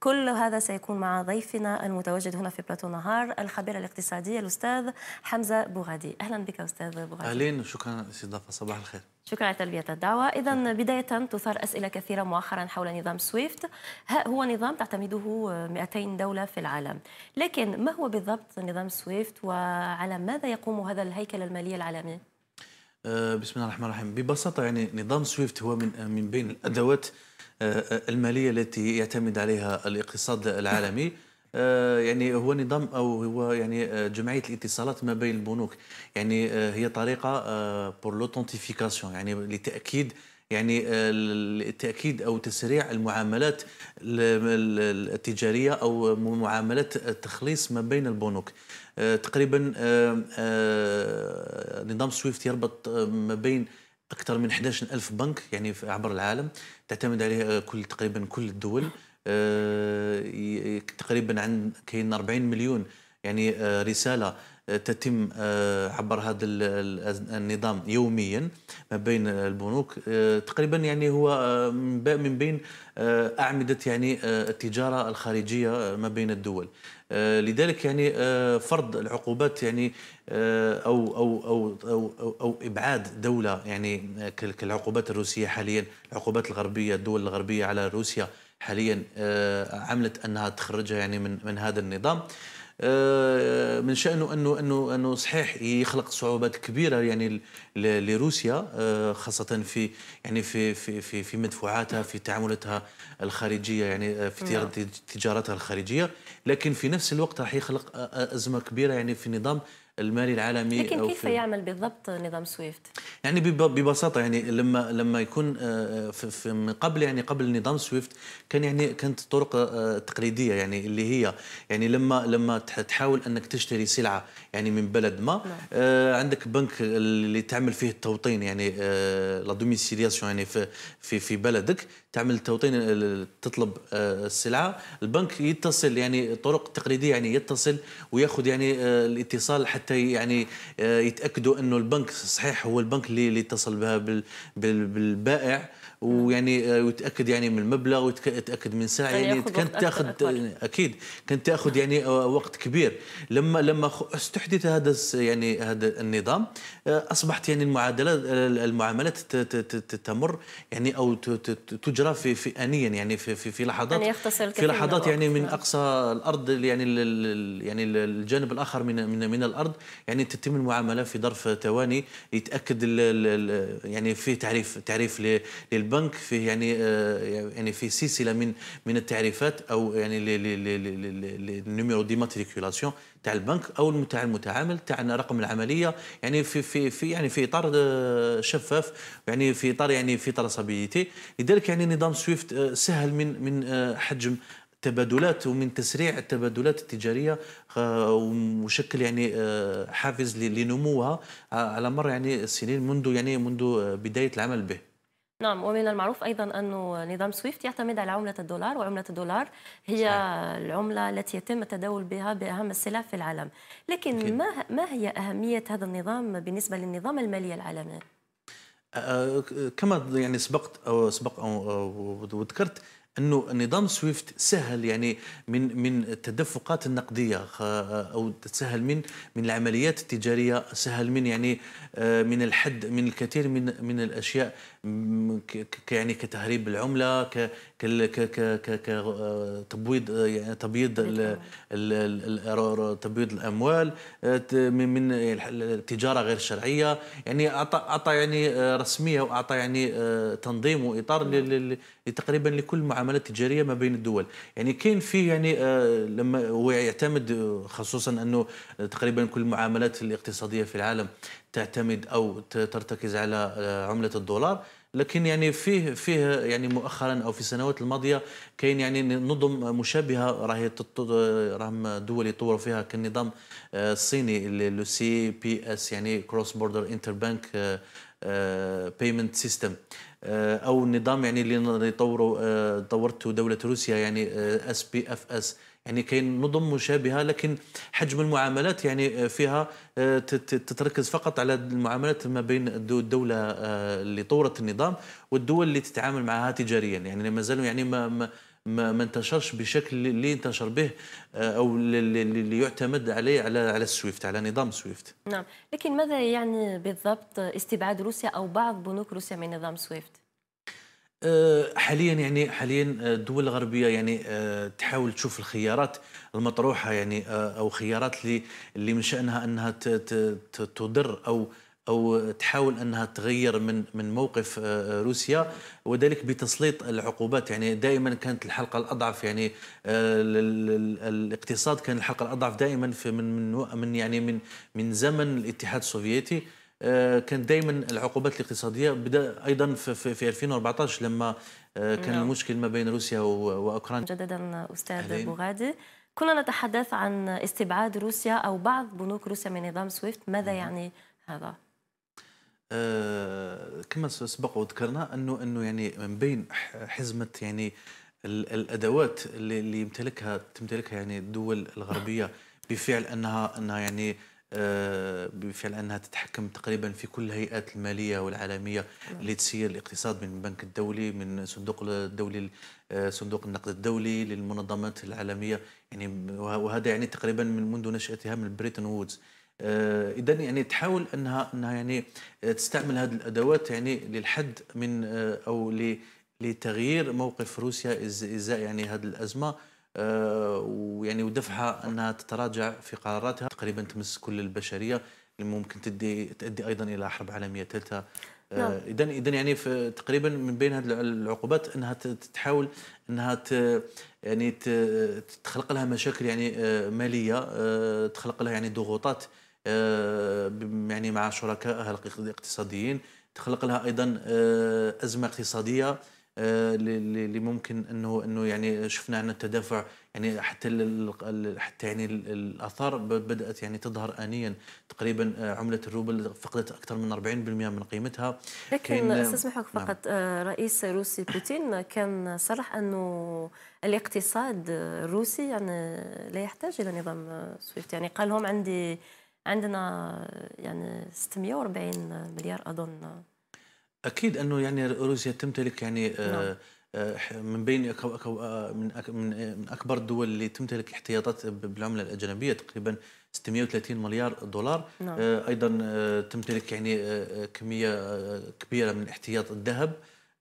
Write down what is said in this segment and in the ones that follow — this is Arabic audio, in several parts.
كل هذا سيكون مع ضيفنا المتواجد هنا في بلاتو نهار الخبير الاقتصادي الأستاذ حمزة بوغادي أهلا بك أستاذ بوغادي أهلين وشكرا على الاستضافة صباح الخير شكرا على تلبية الدعوة إذا بداية تثار أسئلة كثيرة مؤخرا حول نظام سويفت هو نظام تعتمده 200 دولة في العالم لكن ما هو بالضبط نظام سويفت وعلى ماذا يقوم هذا الهيكل المالي العالمي؟ آه، بسم الله الرحمن الرحيم ببساطة يعني نظام سويفت هو من آه، من بين الأدوات المالية التي يعتمد عليها الاقتصاد العالمي آه، يعني هو نظام او هو يعني آه، جمعيه الاتصالات ما بين البنوك يعني آه، هي طريقه بور لوثنتيفيكاسيون يعني لتاكيد يعني التاكيد او تسريع المعاملات التجاريه او معاملات التخليص ما بين البنوك تقريبا نظام سويفت يربط ما بين اكثر من 11000 بنك يعني عبر العالم تعتمد عليه آه، كل تقريبا كل الدول آه، تقريبا عند كاين 40 مليون يعني آه، رساله تتم عبر هذا النظام يوميا ما بين البنوك تقريبا يعني هو من بين اعمده يعني التجاره الخارجيه ما بين الدول آه، لذلك يعني آه، فرض العقوبات يعني آه، أو, أو, أو, أو, أو, أو إبعاد دولة يعني كالعقوبات الروسية حاليا العقوبات الغربية الدول الغربية على روسيا حاليا عملت أنها تخرجها يعني من, من هذا النظام آه، من شأنه أنه أنه أنه صحيح يخلق صعوبات كبيرة يعني لروسيا آه، خاصة في يعني في في في, في مدفوعاتها في تعاملاتها الخارجية يعني آه، في نعم. تجارتها الخارجية لكن في نفس الوقت راح يخلق أزمة كبيرة يعني في النظام المالي العالمي لكن كيف يعمل بالضبط نظام سويفت؟ يعني ببساطه يعني لما لما يكون آه، في من قبل يعني قبل نظام سويفت كان يعني كانت طرق آه، تقليديه يعني اللي هي يعني لما لما تحاول انك تشتري سلعه يعني من بلد ما نعم. آه، عندك بنك اللي تعمل فيه التوطين يعني لا دوميسيلياسيون يعني في في في بلدك تعمل توطين تطلب السلعه البنك يتصل يعني طرق تقليديه يعني يتصل وياخذ يعني الاتصال حتى حتى يعني آه، يتاكدوا انه البنك صحيح هو البنك اللي اتصل بها بالبائع ويعني آه، وتاكد يعني من المبلغ وتاكد من ساعه يعني كانت تاخذ اكيد كانت تاخذ يعني آه، وقت كبير لما لما استحدث هذا يعني هذا النظام آه، اصبحت يعني المعادلات المعاملات تمر يعني او تجرى في في انيا يعني في في, في لحظات يعني في لحظات يعني من اقصى الارض يعني يعني الجانب الاخر من من من الارض يعني تتم المعامله في ظرف ثواني يتاكد يعني في تعريف تعريف لل البنك فيه يعني آه، يعني فيه سلسله من من التعريفات او يعني النيميرو دي ماتريكولاسيون تاع البنك او تاع المتعامل تاع رقم العمليه يعني في في في يعني في اطار آه، شفاف يعني في اطار يعني في تراسابيليتي لذلك يعني نظام سويفت آه، سهل من من حجم تبادلات ومن تسريع التبادلات التجاريه ومشكل يعني حافز لنموها على مر يعني السنين منذ يعني منذ بدايه العمل به نعم ومن المعروف ايضا انه نظام سويفت يعتمد على عمله الدولار وعمله الدولار هي صحيح. العمله التي يتم التداول بها باهم السلع في العالم لكن ما ما هي اهميه هذا النظام بالنسبه للنظام المالي العالمي كما يعني سبقت او سبق او ذكرت انه نظام سويفت سهل يعني من من التدفقات النقديه او سهل من من العمليات التجاريه سهل من يعني آه، من الحد من الكثير من من الاشياء يعني كتهريب العمله ك كتبويض يعني تبييض تبييض الاموال من التجاره غير الشرعيه يعني اعطى اعطى يعني آه، رسميه واعطى يعني آه، تنظيم واطار تقريبا لكل المعاملات التجاريه ما بين الدول يعني كاين فيه يعني آه، لما هو يعتمد خصوصا انه تقريبا كل المعاملات الاقتصاديه في العالم تعتمد او ترتكز على آه، عمله الدولار لكن يعني فيه فيه يعني مؤخرا او في السنوات الماضيه كاين يعني نظم مشابهه راهي آه، راهم دول يطوروا فيها كالنظام آه، الصيني لو سي بي اس يعني كروس بوردر انتر بانك بيمنت سيستم او النظام يعني اللي طوروا طورته دوله روسيا يعني اس بي اف اس يعني كاين نظم مشابهه لكن حجم المعاملات يعني آه، فيها آه، تتركز فقط على المعاملات ما بين الدوله آه، اللي طورت النظام والدول اللي تتعامل معها تجاريا يعني ما زالوا يعني ما, ما ما, انتشرش بشكل اللي انتشر به او اللي يعتمد عليه على على السويفت على نظام سويفت. نعم، لكن ماذا يعني بالضبط استبعاد روسيا او بعض بنوك روسيا من نظام سويفت؟ آه، حاليا يعني حاليا آه، الدول الغربيه يعني آه، تحاول تشوف الخيارات المطروحه يعني او خيارات اللي اللي من شانها انها تضر او او تحاول انها تغير من من موقف روسيا وذلك بتسليط العقوبات يعني دائما كانت الحلقه الاضعف يعني الاقتصاد كان الحلقه الاضعف دائما في من من يعني من من زمن الاتحاد السوفيتي آه، كان دائما العقوبات الاقتصاديه بدا ايضا في, في 2014 لما آه، كان نعم. المشكل ما بين روسيا واوكرانيا مجددا استاذ بوغادي كنا نتحدث عن استبعاد روسيا او بعض بنوك روسيا من نظام سويفت ماذا نعم. يعني هذا أه كما سبق وذكرنا انه انه يعني من بين حزمه يعني الادوات اللي يمتلكها تمتلكها يعني الدول الغربيه بفعل انها انها يعني بفعل انها تتحكم تقريبا في كل الهيئات الماليه والعالميه نعم. اللي تسير الاقتصاد من البنك الدولي من صندوق الدولي آه، صندوق النقد الدولي للمنظمات العالميه يعني وهذا يعني تقريبا من منذ نشاتها من بريتن وودز اذا يعني تحاول انها انها يعني تستعمل هذه الادوات يعني للحد من آه، او لتغيير موقف روسيا ازاء يعني هذه الازمه آه، ويعني ودفعها انها تتراجع في قراراتها تقريبا تمس كل البشريه اللي ممكن تدي تؤدي ايضا الى حرب عالميه ثالثه آه، نعم. اذا اذا يعني تقريبا من بين هذه العقوبات انها تحاول انها ت يعني تخلق لها مشاكل يعني آه، ماليه تخلق لها يعني ضغوطات يعني مع شركائها الاقتصاديين تخلق لها ايضا ازمه اقتصاديه آه، اللي ممكن انه انه يعني شفنا عن التدافع يعني حتى حتى يعني الاثار بدات يعني تظهر انيا تقريبا آه، عمله الروبل فقدت اكثر من 40% من قيمتها لكن استسمحك نعم. فقط نعم. رئيس روسي بوتين كان صرح انه الاقتصاد الروسي يعني لا يحتاج الى نظام سويفت يعني قال لهم عندي عندنا يعني 640 مليار اظن اكيد انه يعني روسيا تمتلك يعني آه، نعم. آه، من بين آه، من من اكبر الدول اللي تمتلك احتياطات بالعمله الاجنبيه تقريبا 630 مليار دولار نعم. ايضا تمتلك يعني كميه كبيره من احتياط الذهب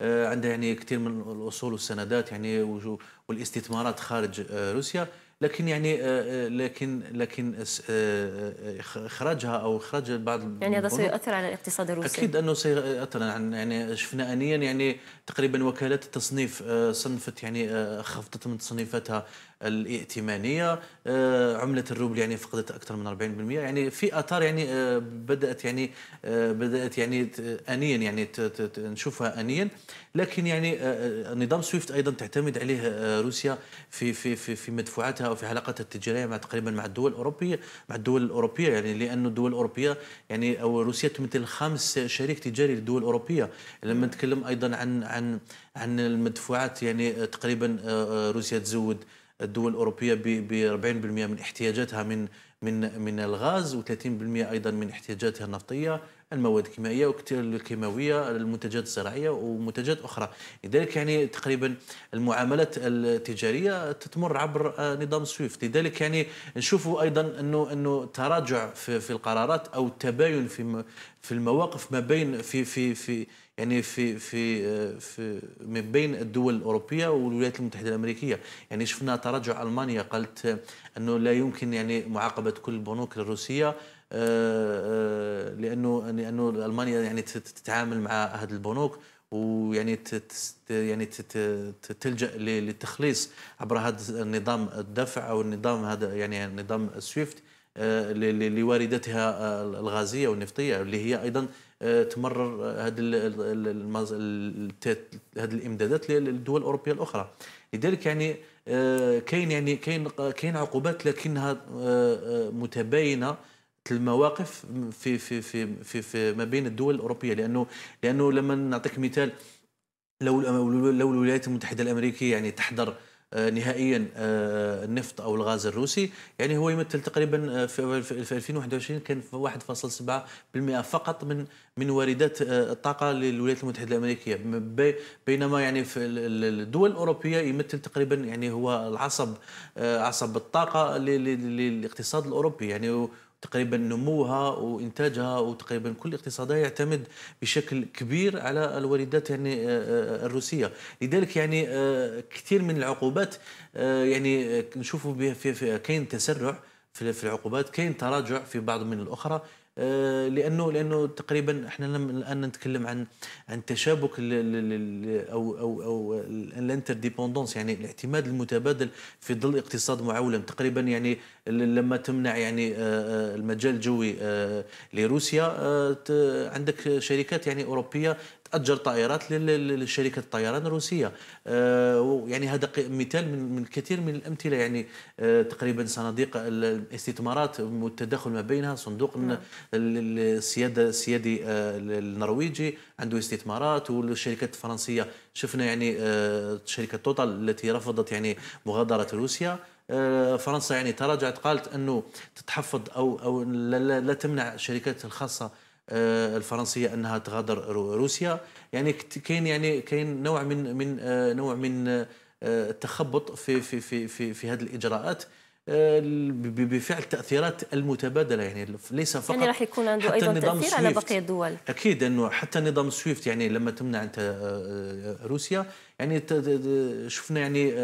عندها يعني كثير من الاصول والسندات يعني والاستثمارات خارج روسيا لكن يعني آه، آه، لكن لكن آه، اخراجها او اخراج بعض يعني هذا سيؤثر على الاقتصاد الروسي اكيد انه سيؤثر يعني, يعني شفنا انيا يعني تقريبا وكالات التصنيف صنفت يعني خفضت من تصنيفاتها الائتمانيه آه، عمله الروبل يعني فقدت اكثر من 40% يعني في اثار يعني آه، بدات يعني آه، بدات يعني انيا يعني نشوفها انيا لكن يعني نظام سويفت ايضا تعتمد عليه روسيا في في في في مدفوعاتها وفي علاقاتها التجاريه مع تقريبا مع الدول الاوروبيه مع الدول الاوروبيه يعني لان الدول الاوروبيه يعني او روسيا تمثل خامس شريك تجاري للدول الاوروبيه لما نتكلم ايضا عن عن عن المدفوعات يعني تقريبا روسيا تزود الدول الاوروبيه ب 40% من احتياجاتها من من من الغاز و30% ايضا من احتياجاتها النفطيه المواد الكيميائيه وكثير الكيماويه المنتجات الزراعيه ومنتجات اخرى لذلك يعني تقريبا المعاملات التجاريه تتمر عبر نظام سويفت لذلك يعني نشوفوا ايضا انه انه تراجع في, في القرارات او التباين في في المواقف ما بين في في في يعني في في في ما بين الدول الاوروبيه والولايات المتحده الامريكيه يعني شفنا تراجع المانيا قالت انه لا يمكن يعني معاقبه كل البنوك الروسيه آه، آه، لانه لانه المانيا يعني تتعامل مع هذه البنوك ويعني يعني تلجا للتخليص عبر هذا النظام الدفع او النظام هذا يعني نظام سويفت آه، لواردتها الغازيه والنفطيه اللي هي ايضا تمرر هذه هذه الامدادات للدول الاوروبيه الاخرى لذلك يعني كاين يعني كاين كاين عقوبات لكنها متباينه المواقف في في في في, في ما بين الدول الاوروبيه لانه لانه لما نعطيك مثال لو لو الولايات المتحده الامريكيه يعني تحضر آه، نهائيا آه، النفط او الغاز الروسي يعني هو يمثل تقريبا آه، في 2021 كان 1.7% فقط من من واردات الطاقه للولايات المتحده الامريكيه بينما يعني في الدول الاوروبيه يمثل تقريبا يعني هو العصب عصب الطاقه للاقتصاد الاوروبي يعني تقريبا نموها وانتاجها وتقريبا كل اقتصادها يعتمد بشكل كبير على الواردات يعني آه، آه، الروسيه لذلك يعني آه، كثير من العقوبات يعني نشوفوا كاين تسرع في العقوبات كاين تراجع في بعض من الاخرى آه، لانه لانه تقريبا احنا الان نتكلم عن عن تشابك الـ الـ الـ او او او الانتر ديبوندونس يعني الاعتماد المتبادل في ظل اقتصاد معولم تقريبا يعني لما تمنع يعني آه، آه، المجال الجوي لروسيا عندك شركات يعني اوروبيه تأجر طائرات لشركة الطيران الروسية آه، يعني هذا مثال من كثير من الأمثلة يعني آه، تقريبا صناديق الاستثمارات والتداخل ما بينها صندوق نعم. السيادة السيادي آه، النرويجي عنده استثمارات والشركات الفرنسية شفنا يعني شركة توتال التي رفضت يعني مغادرة روسيا فرنسا يعني تراجعت قالت أنه تتحفظ أو أو لا, لا, لا تمنع الشركات الخاصة آه، الفرنسيه انها تغادر روسيا يعني كاين يعني كاين نوع من من آه، نوع من آه، التخبط في في في في, في هذه الاجراءات بفعل تاثيرات المتبادله يعني ليس يعني فقط يعني راح يكون عنده ايضا تاثير سويفت. على بقيه الدول اكيد انه حتى نظام سويفت يعني لما تمنع انت روسيا يعني شفنا يعني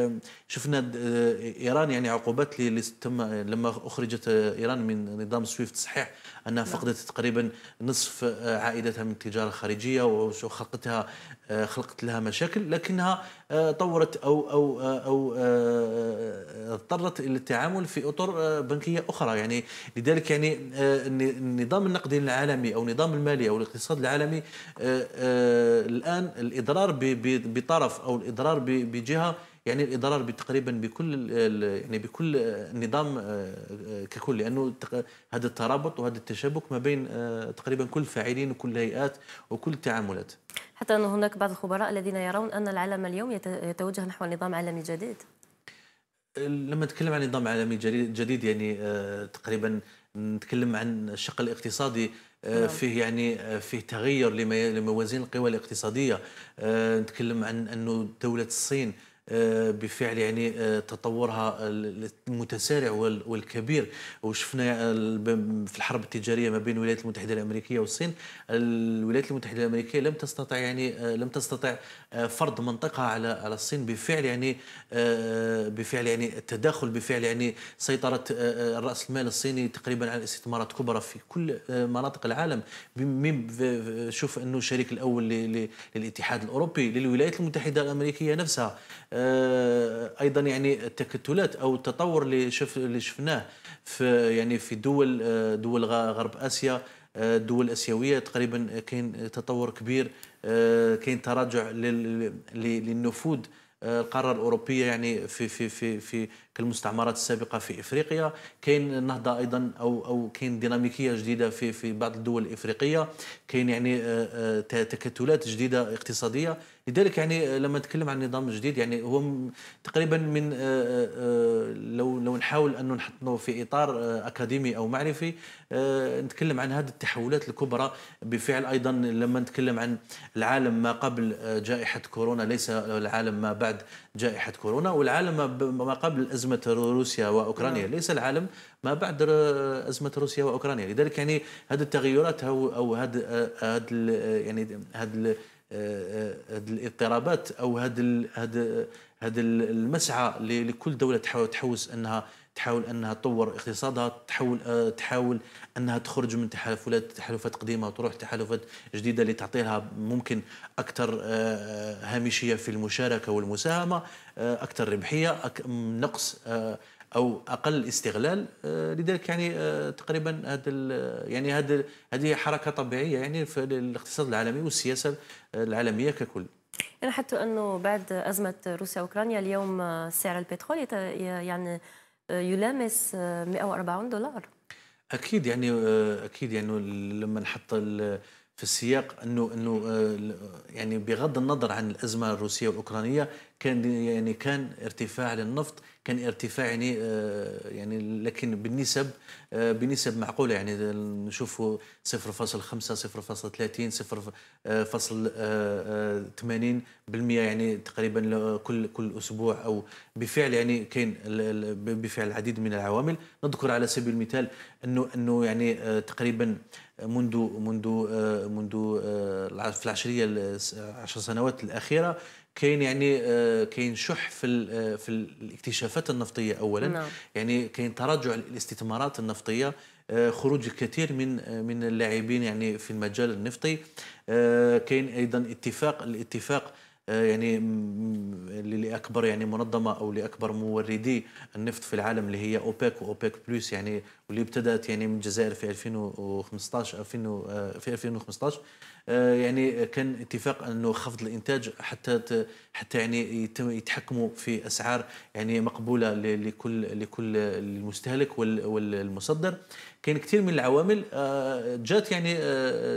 شفنا آه، ايران يعني عقوبات اللي تم لما اخرجت آه، ايران من نظام سويفت صحيح انها نعم. فقدت تقريبا نصف آه، عائدتها من التجاره الخارجيه وخلقتها خلقت لها مشاكل لكنها طورت او او او اضطرت الى التعامل في اطر بنكيه اخرى يعني لذلك يعني النظام النقدي العالمي او النظام المالي او الاقتصاد العالمي الان الاضرار بطرف او الاضرار بجهه يعني الاضرار تقريبا بكل يعني بكل النظام آه، آه، آه، ككل لانه هذا الترابط وهذا التشابك ما بين تقريبا كل الفاعلين وكل الهيئات وكل التعاملات حتى ان هناك بعض الخبراء الذين يرون ان العالم اليوم يتوجه نحو نظام عالمي جديد لما نتكلم عن نظام عالمي جديد يعني تقريبا نتكلم عن الشق الاقتصادي آه، نعم. فيه يعني آه، فيه تغير لموازين القوى الاقتصاديه آه، نتكلم عن انه دوله الصين بفعل يعني تطورها المتسارع والكبير وشفنا في الحرب التجاريه ما بين الولايات المتحده الامريكيه والصين الولايات المتحده الامريكيه لم تستطع يعني لم تستطع آه، فرض منطقها على على الصين بفعل يعني آه، بفعل يعني التداخل بفعل يعني سيطره آه، راس المال الصيني تقريبا على استثمارات كبرى في كل مناطق العالم شوف انه الشريك الاول للاتحاد الاوروبي للولايات المتحده الامريكيه نفسها ايضا يعني التكتلات او التطور اللي شفناه في يعني في دول دول غرب اسيا الدول الاسيويه تقريبا كاين تطور كبير آه، كاين تراجع للنفوذ آه، القاره الاوروبيه يعني في في في في كالمستعمرات السابقه في افريقيا كاين نهضه ايضا او او كاين ديناميكيه جديده في في بعض الدول الافريقيه كاين يعني آه، آه، تكتلات جديده اقتصاديه لذلك يعني آه، لما نتكلم عن نظام جديد يعني هو تقريبا من لو لو نحاول ان نحطه في اطار اكاديمي او معرفي نتكلم عن هذه التحولات الكبرى بفعل ايضا لما نتكلم عن العالم ما قبل جائحه كورونا ليس العالم ما بعد جائحه كورونا والعالم ما قبل الازمه أزمة روسيا وأوكرانيا نعم. ليس العالم ما بعد أزمة روسيا وأوكرانيا لذلك يعني هذه التغيرات أو أو هذه هذه يعني هذه الاضطرابات أو هذا هذا المسعى لكل دولة تحوس أنها تحاول انها تطور اقتصادها تحاول آه، تحاول انها تخرج من تحالفات تحالفات قديمه وتروح تحالفات جديده اللي تعطيها ممكن اكثر آه، آه، هامشيه في المشاركه والمساهمه اكثر ربحيه نقص او اقل استغلال لذلك يعني تقريبا هذا يعني هذا هذه حركه طبيعيه يعني في الاقتصاد العالمي والسياسه العالميه ككل لاحظت انه بعد ازمه روسيا واوكرانيا اليوم سعر البترول يعني يلامس 140 دولار اكيد يعني اكيد يعني لما نحط في السياق انه انه آه، يعني بغض النظر عن الازمه الروسيه والاوكرانيه كان يعني كان ارتفاع للنفط كان ارتفاع يعني آه، يعني لكن بالنسب آه، بنسب معقوله يعني نشوفوا 0.5 0.30 0.80% يعني تقريبا كل كل اسبوع او بفعل يعني كاين بفعل العديد من العوامل نذكر على سبيل المثال انه انه يعني آه، تقريبا منذ منذ منذ في العشريه 10 سنوات الاخيره كاين يعني آه، كاين شح في آه، في الاكتشافات النفطيه اولا نعم. يعني كاين تراجع الاستثمارات النفطيه آه، خروج الكثير من من اللاعبين يعني في المجال النفطي كاين ايضا اتفاق الاتفاق يعني لاكبر يعني منظمه او لاكبر موردي النفط في العالم اللي هي اوبيك واوبيك بلس يعني واللي ابتدات يعني من الجزائر في 2015 آه، في 2015 آه، يعني كان اتفاق انه خفض الانتاج حتى حتى يعني يتحكموا في اسعار يعني مقبوله لكل لكل المستهلك والمصدر كان كثير من العوامل آه، جات يعني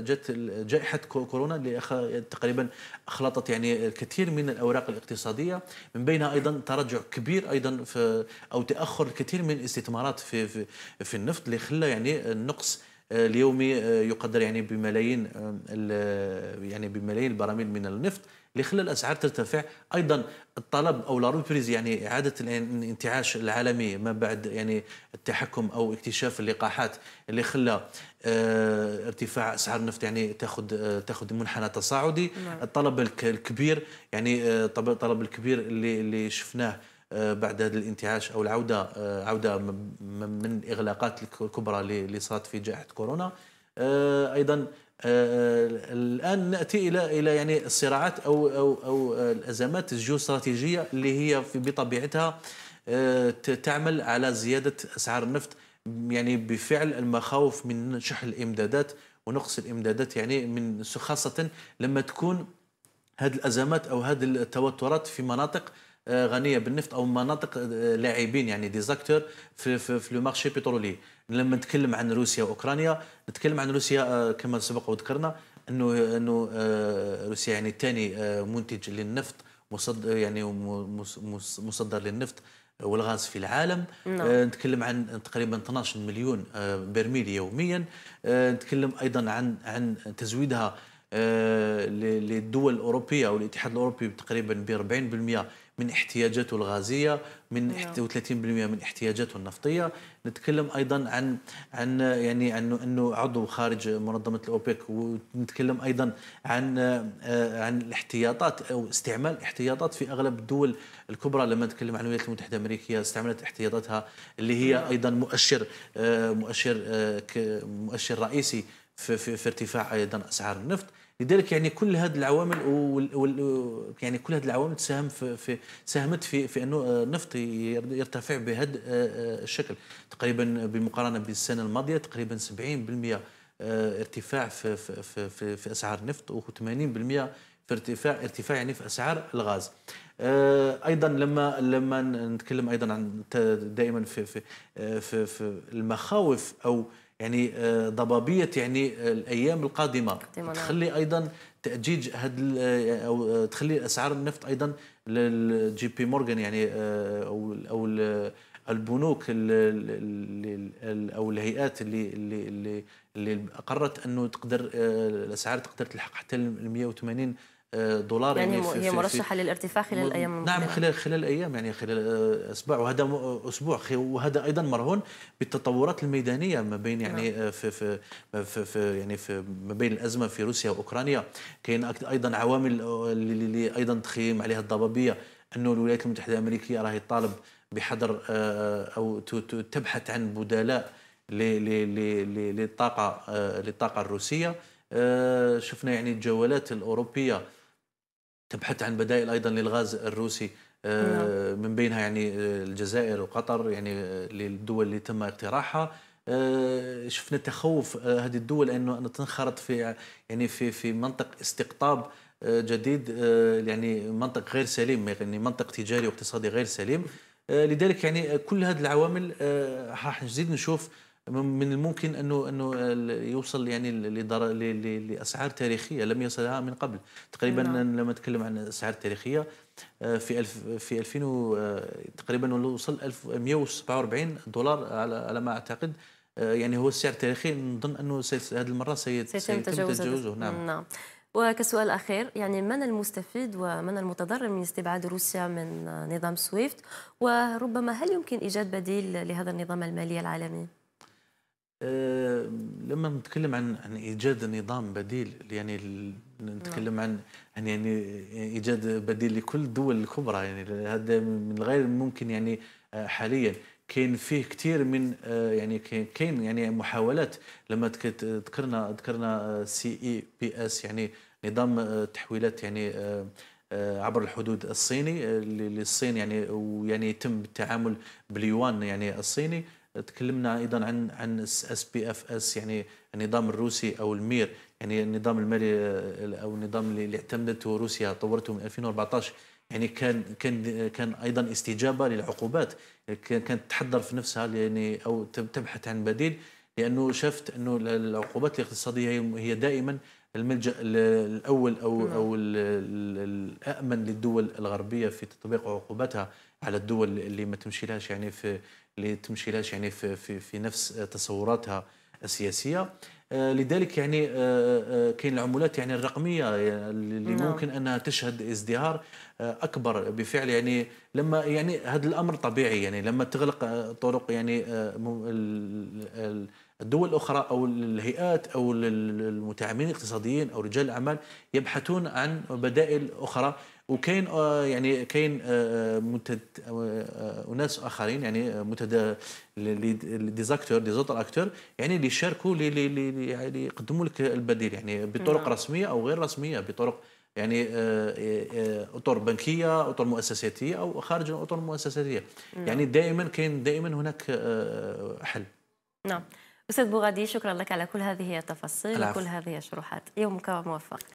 جات جائحه كورونا اللي تقريبا اخلطت يعني الكثير من الاوراق الاقتصاديه من بينها ايضا تراجع كبير ايضا في او تاخر الكثير من الاستثمارات في في, في النفط اللي خلى يعني النقص آه، اليومي آه، يقدر يعني بملايين آه، يعني بملايين البراميل من النفط اللي خلى الاسعار ترتفع ايضا الطلب او لا ريبريز يعني اعاده الانتعاش العالمي ما بعد يعني التحكم او اكتشاف اللقاحات اللي خلى اه ارتفاع اسعار النفط يعني تاخذ اه تاخذ منحنى تصاعدي نعم. الطلب الكبير يعني اه طلب الكبير اللي اللي شفناه آه، بعد هذا الانتعاش او العوده آه، عوده من الاغلاقات الكبرى اللي صارت في جائحه كورونا آه، ايضا الان ناتي الى الى يعني الصراعات او او او الازمات الجيوستراتيجيه اللي هي بطبيعتها تعمل على زياده اسعار النفط يعني بفعل المخاوف من شح الامدادات ونقص الامدادات يعني من خاصه لما تكون هذه الازمات او هذه التوترات في مناطق آه، غنيه بالنفط او مناطق آه، لاعبين يعني دي زاكتور في في, في لو مارشي بترولي لما نتكلم عن روسيا واوكرانيا نتكلم عن روسيا آه، كما سبق وذكرنا انه انه روسيا يعني ثاني منتج للنفط مصدر يعني مصدر للنفط والغاز في العالم نعم. نتكلم عن تقريبا 12 مليون برميل يوميا نتكلم ايضا عن عن تزويدها للدول الاوروبيه والاتحاد الاوروبي تقريبا ب 40% من احتياجاته الغازيه من 30% نعم. من احتياجاته النفطيه نتكلم ايضا عن عن يعني عن انه عضو خارج منظمه الاوبك ونتكلم ايضا عن آه، عن الاحتياطات او استعمال الاحتياطات في اغلب الدول الكبرى لما نتكلم عن الولايات المتحده الامريكيه استعملت احتياطاتها اللي هي نعم. ايضا مؤشر آه، مؤشر آه، مؤشر رئيسي في, في, في ارتفاع ايضا اسعار النفط لذلك يعني كل هذه العوامل وال يعني كل هذه العوامل تساهم في, في ساهمت في في انه النفط يرتفع بهذا آه، آه، الشكل تقريبا بمقارنه بالسنه الماضيه تقريبا 70% آه، ارتفاع في في في, في اسعار النفط و80% في ارتفاع ارتفاع يعني في اسعار الغاز ايضا لما لما نتكلم ايضا عن دائما في في في, في المخاوف او يعني آه، ضبابيه يعني آه، الايام القادمه نعم. تخلي ايضا تاجيج هاد آه، او تخلي اسعار النفط ايضا للجي بي مورغان يعني او او البنوك او الهيئات اللي اللي اللي قررت انه تقدر الاسعار تقدر تلحق حتى 180 دولار يعني, يعني هي مرشحه للارتفاع خلال الايام المقبله نعم خلال خلال الايام يعني خلال آه، اسبوع وهذا اسبوع وهذا ايضا مرهون بالتطورات الميدانيه ما بين يعني نعم. آه، في, في في في يعني في ما بين الازمه في روسيا واوكرانيا كاين ايضا عوامل آه، اللي ايضا تخيم عليها الضبابيه انه الولايات المتحده الامريكيه راهي تطالب بحظر او تبحث عن بدلاء للطاقه للطاقه الروسيه شفنا يعني الجولات الاوروبيه تبحث عن بدائل ايضا للغاز الروسي آه، نعم. من بينها يعني آه، الجزائر وقطر يعني آه، للدول اللي تم اقتراحها شفنا تخوف هذه الدول انه تنخرط في يعني في في منطق استقطاب جديد يعني منطق غير سليم يعني منطق تجاري واقتصادي غير سليم لذلك يعني كل هذه العوامل راح نزيد نشوف من الممكن انه انه يوصل يعني لاسعار تاريخيه لم يصلها من قبل تقريبا نعم. لما نتكلم عن اسعار تاريخيه آه، في الف في 2000 آه، تقريبا وصل 1147 دولار على على ما اعتقد آه، يعني هو السعر التاريخي نظن انه هذه المره سيتم, سيتم تجاوزه نعم نعم وكسؤال أخير يعني من المستفيد ومن المتضرر من استبعاد روسيا من نظام سويفت وربما هل يمكن إيجاد بديل لهذا النظام المالي العالمي؟ لما نتكلم عن عن ايجاد نظام بديل يعني نتكلم نعم. عن عن يعني ايجاد بديل لكل الدول الكبرى يعني هذا من غير ممكن يعني آه، حاليا كاين فيه كثير من آه، يعني كاين يعني محاولات لما ذكرنا ذكرنا آه، سي اي بي اس يعني نظام تحويلات يعني عبر الحدود الصيني للصين يعني ويعني يتم التعامل باليوان يعني الصيني تكلمنا ايضا عن عن اس بي اف اس يعني النظام الروسي او المير يعني النظام المالي او النظام اللي اعتمدته روسيا طورته من 2014 يعني كان كان كان ايضا استجابه للعقوبات كانت تحضر في نفسها يعني او تبحث عن بديل لانه شافت انه العقوبات الاقتصاديه هي دائما الملجا الاول او نعم. او الامن للدول الغربيه في تطبيق عقوباتها على الدول اللي ما تمشي لهاش يعني في اللي تمشي يعني في, في, في نفس تصوراتها السياسيه آه، لذلك يعني آه، آه، كاين العملات يعني الرقميه اللي نعم. ممكن انها تشهد ازدهار اكبر بفعل يعني لما يعني هذا الامر طبيعي يعني لما تغلق طرق يعني الدول الاخرى او الهيئات او المتعاملين الاقتصاديين او رجال الاعمال يبحثون عن بدائل اخرى وكاين آه، يعني كاين آه، آه، متد... اناس اخرين يعني متد... دي زاكتور دي زوتر اكتور يعني اللي شاركوا اللي يعني اللي يقدموا لك البديل يعني بطرق نعم. رسميه او غير رسميه بطرق يعني اطر بنكيه اطر مؤسساتيه او خارج الاطر المؤسساتيه نعم. يعني دائما كاين دائما هناك حل نعم استاذ بوغادي شكرا لك على كل هذه التفاصيل وكل هذه الشروحات يومك موفق